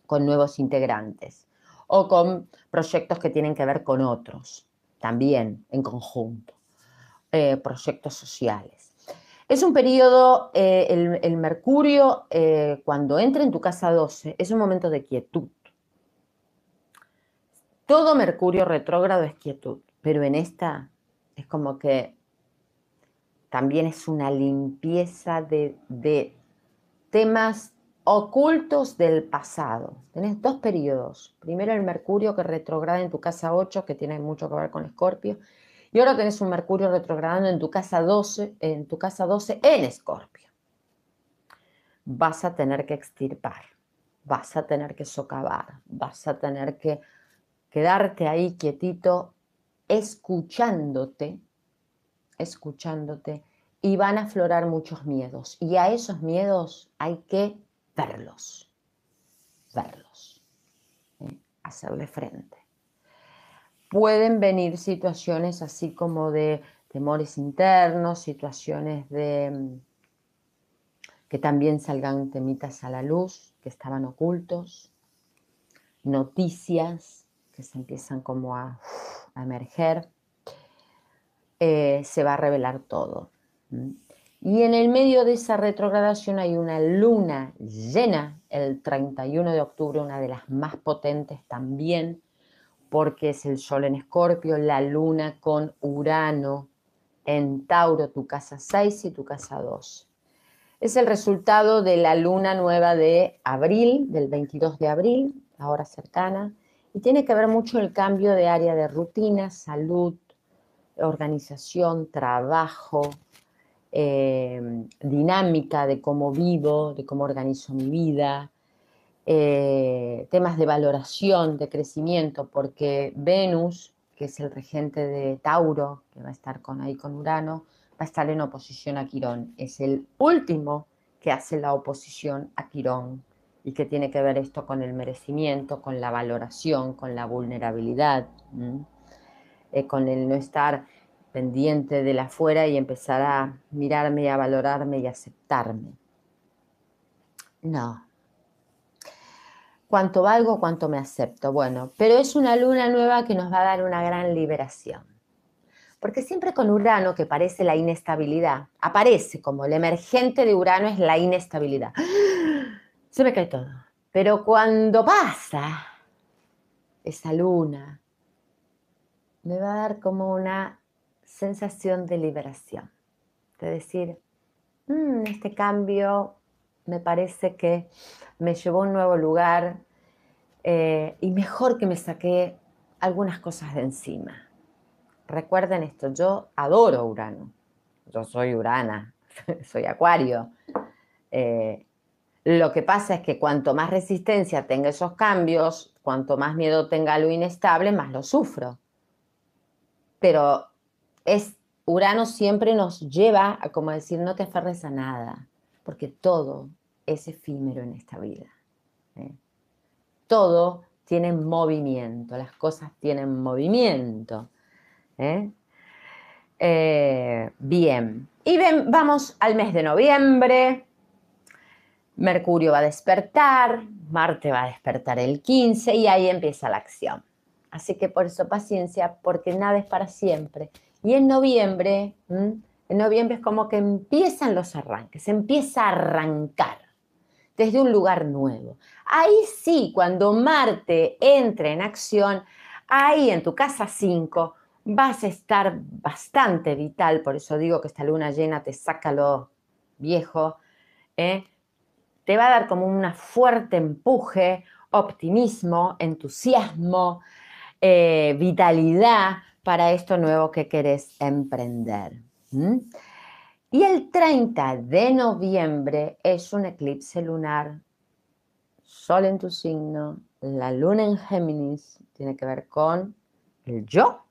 con nuevos integrantes o con proyectos que tienen que ver con otros también en conjunto, eh, proyectos sociales. Es un periodo, eh, el, Mercurio, eh, cuando entra en tu casa 12, es un momento de quietud. Todo Mercurio retrógrado es quietud, pero en esta es como que también es una limpieza de, de temas ocultos del pasado. Tenés dos periodos. Primero el Mercurio que retrograda en tu casa 8, que tiene mucho que ver con Escorpio. Y ahora tenés un Mercurio retrogradando en tu casa 12, en tu casa 12 en Escorpio. Vas a tener que extirpar, vas a tener que socavar, vas a tener que quedarte ahí quietito, escuchándote, escuchándote, y van a aflorar muchos miedos. Y a esos miedos hay que verlos, verlos, hacerle frente. Pueden venir situaciones así como de temores internos, situaciones de que también salgan temitas a la luz, que estaban ocultos, noticias que se empiezan como a, emerger, eh, se va a revelar todo. Y en el medio de esa retrogradación hay una luna llena el 31 de octubre, una de las más potentes también, porque es el Sol en Escorpio, la luna con Urano en Tauro, tu casa 6 y tu casa 2. Es el resultado de la luna nueva de abril, del 22 de abril, ahora cercana, y tiene que ver mucho el cambio de área de rutina, salud, organización, trabajo, Em, dinámica de cómo vivo, de cómo organizo mi vida, eh, temas de valoración, de crecimiento, porque Venus, que es el regente de Tauro, que va a estar con, ahí con Urano, va a estar en oposición a Quirón. Es el último que hace la oposición a Quirón y que tiene que ver esto con el merecimiento, con la valoración, con la vulnerabilidad, eh, con el no estar pendiente de la afuera y empezar a mirarme, a valorarme y aceptarme. No. ¿Cuánto valgo, ¿Cuánto me acepto. Bueno, pero es una luna nueva que nos va a dar una gran liberación. Porque siempre con Urano, que parece la inestabilidad, aparece como el emergente de Urano es la inestabilidad. ¡Ah! Se me cae todo. Pero cuando pasa esa luna, me va a dar como una sensación de liberación, de decir, mm, este cambio me parece que me llevó a un nuevo lugar eh, y mejor que me saqué algunas cosas de encima. Recuerden esto, yo adoro Urano, yo soy Urana, soy Acuario. Eh, lo que pasa es que cuanto más resistencia tenga esos cambios, cuanto más miedo tenga lo inestable, más lo sufro. Pero Urano siempre nos lleva a como decir, no te aferres a nada, porque todo es efímero en esta vida. ¿eh? Todo tiene movimiento, las cosas tienen movimiento. ¿eh? Eh, bien, y vamos al mes de noviembre. Mercurio va a despertar, Marte va a despertar el 15 y ahí empieza la acción. Así que por eso paciencia, porque nada es para siempre y en noviembre, en noviembre es como que empiezan los arranques, empieza a arrancar desde un lugar nuevo. Ahí sí, cuando Marte entre en acción, ahí en tu casa 5 vas a estar bastante vital, por eso digo que esta luna llena te saca lo viejo, ¿eh? te va a dar como un fuerte empuje, optimismo, entusiasmo, eh, vitalidad, para esto nuevo que querés emprender. Y el 30 de noviembre es un eclipse lunar, sol en tu signo, la luna en Géminis, tiene que ver con el yo,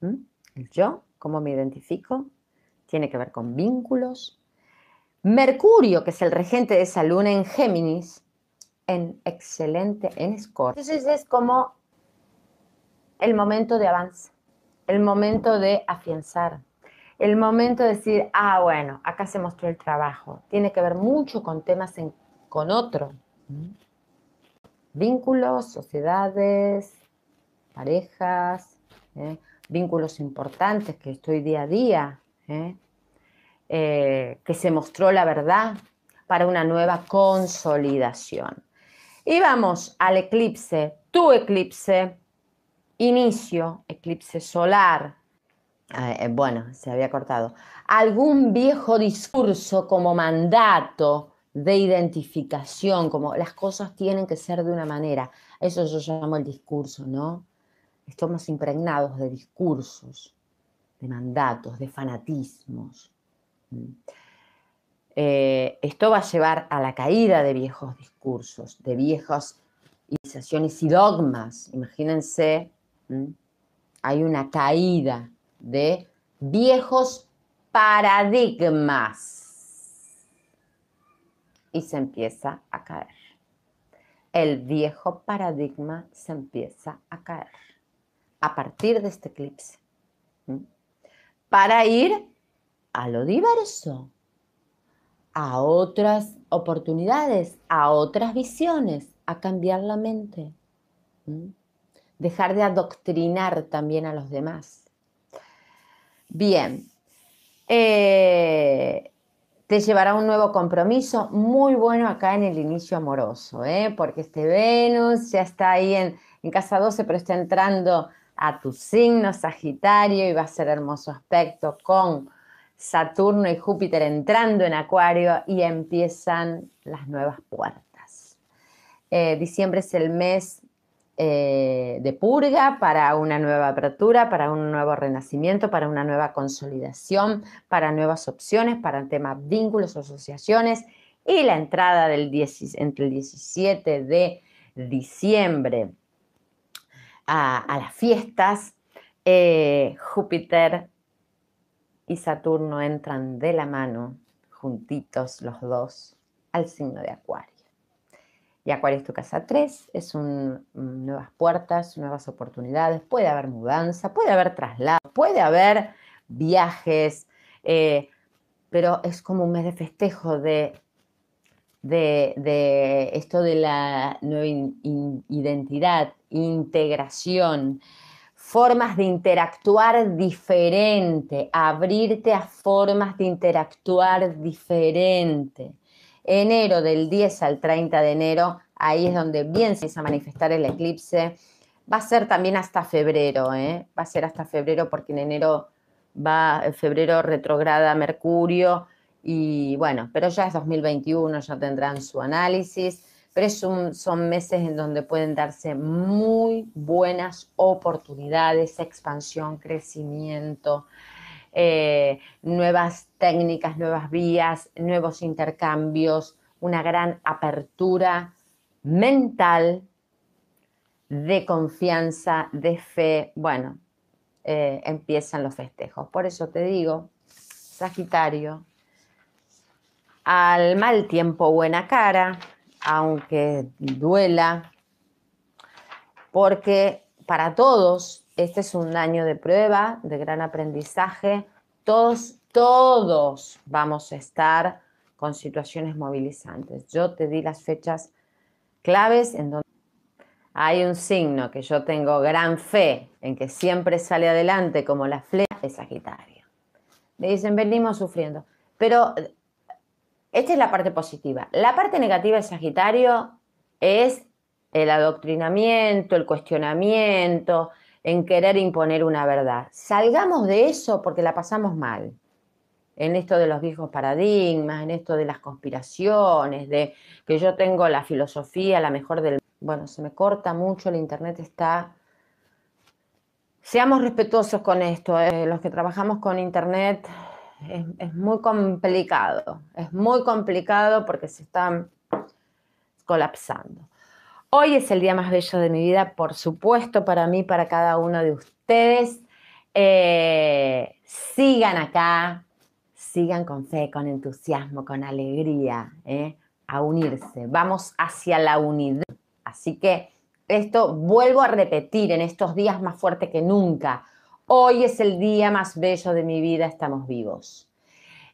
el yo, cómo me identifico, tiene que ver con vínculos. Mercurio, que es el regente de esa luna en Géminis, en excelente en Escorpio. Entonces es como el momento de avance el momento de afianzar, el momento de decir, ah, bueno, acá se mostró el trabajo. Tiene que ver mucho con temas con otro. Vínculos, sociedades, parejas, ¿eh? vínculos importantes que estoy día a día, ¿eh? Eh, que se mostró la verdad para una nueva consolidación. Y vamos al eclipse, tu eclipse Inicio, eclipse solar. Ah, eh, bueno, se había cortado. Algún viejo discurso como mandato de identificación, como las cosas tienen que ser de una manera. Eso yo llamo el discurso, ¿no? Estamos impregnados de discursos, de mandatos, de fanatismos. Mm. Eh, esto va a llevar a la caída de viejos discursos, de viejas iniciaciones y dogmas. Imagínense ¿Mm? Hay una caída de viejos paradigmas y se empieza a caer. El viejo paradigma se empieza a caer a partir de este eclipse ¿Mm? para ir a lo diverso, a otras oportunidades, a otras visiones, a cambiar la mente. ¿Mm? dejar de adoctrinar también a los demás. Bien, eh, te llevará un nuevo compromiso muy bueno acá en el inicio amoroso, ¿eh? porque este Venus ya está ahí en, casa 12, pero está entrando a tu signo Sagitario y va a ser hermoso aspecto con Saturno y Júpiter entrando en Acuario y empiezan las nuevas puertas. Eh, diciembre es el mes eh, de purga, para una nueva apertura, para un nuevo renacimiento, para una nueva consolidación, para nuevas opciones, para el tema vínculos, asociaciones y la entrada del entre el 17 de diciembre a, las fiestas, eh, Júpiter y Saturno entran de la mano, juntitos los dos, al signo de Acuario. Y Acuario es tu casa 3, es un, mm, nuevas puertas, nuevas oportunidades, puede haber mudanza, puede haber traslado, puede haber viajes, eh, pero es como un mes de festejo de, de, esto de la nueva identidad, integración, formas de interactuar diferente, abrirte a formas de interactuar diferente enero, del 10 al 30 de enero, ahí es donde bien se empieza a manifestar el eclipse. Va a ser también hasta febrero, ¿eh? va a ser hasta febrero porque en enero va, en eh, febrero retrograda Mercurio y bueno, pero ya es 2021, ya tendrán su análisis, pero son meses en donde pueden darse muy buenas oportunidades, expansión, crecimiento, eh, nuevas técnicas, nuevas vías, nuevos intercambios, una gran apertura mental de confianza, de fe. Bueno, eh, empiezan los festejos. Por eso te digo, Sagitario, al mal tiempo buena cara, aunque duela, porque para todos este es un año de prueba, de gran aprendizaje. Todos, todos vamos a estar con situaciones movilizantes. Yo te di las fechas claves en donde hay un signo que yo tengo gran fe en que siempre sale adelante como la flecha de Sagitario. Me dicen, venimos sufriendo. Pero esta es la parte positiva. La parte negativa de Sagitario es el adoctrinamiento, el cuestionamiento, en querer imponer una verdad. Salgamos de eso porque la pasamos mal. En esto de los viejos paradigmas, en esto de las conspiraciones, de que yo tengo la filosofía, la mejor del... Bueno, se me corta mucho, el Internet está... Seamos respetuosos con esto. Eh, los que trabajamos con Internet es muy complicado. Es muy complicado porque se están colapsando. Hoy es el día más bello de mi vida, por supuesto, para mí, para cada uno de ustedes. Eh, sigan acá, sigan con fe, con entusiasmo, con alegría, eh, a unirse. Vamos hacia la unidad. Así que esto vuelvo a repetir en estos días más fuerte que nunca. Hoy es el día más bello de mi vida, estamos vivos.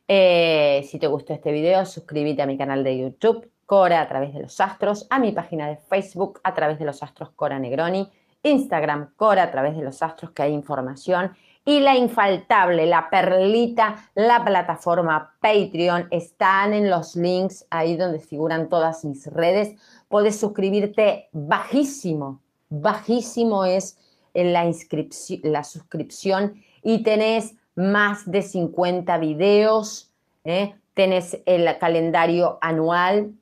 Eh, si te gustó este video, suscríbete a mi canal de YouTube Cora a través de los astros, a mi página de Facebook a través de los astros Cora Negroni, Instagram Cora a través de los astros que hay información y la infaltable, la perlita, la plataforma Patreon, están en los links ahí donde figuran todas mis redes. Puedes suscribirte bajísimo, bajísimo es la, inscripción, la suscripción y tenés más de 50 videos, ¿eh? tenés el calendario anual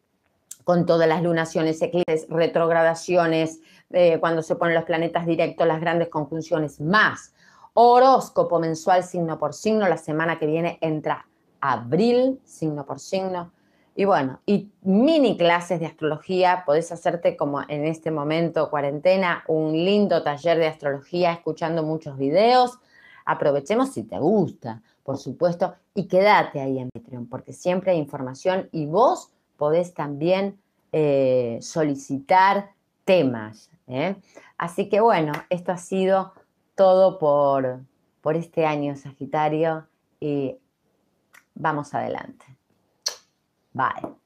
con todas las lunaciones, eclipses, retrogradaciones, eh, cuando se ponen los planetas directos, las grandes conjunciones, más horóscopo mensual signo por signo, la semana que viene entra abril signo por signo, y bueno, y mini clases de astrología, podés hacerte como en este momento cuarentena, un lindo taller de astrología escuchando muchos videos, aprovechemos si te gusta, por supuesto, y quédate ahí en Patreon, porque siempre hay información y vos podés también eh, solicitar temas. ¿eh? Así que bueno, esto ha sido todo por, por este año Sagitario y vamos adelante. Bye.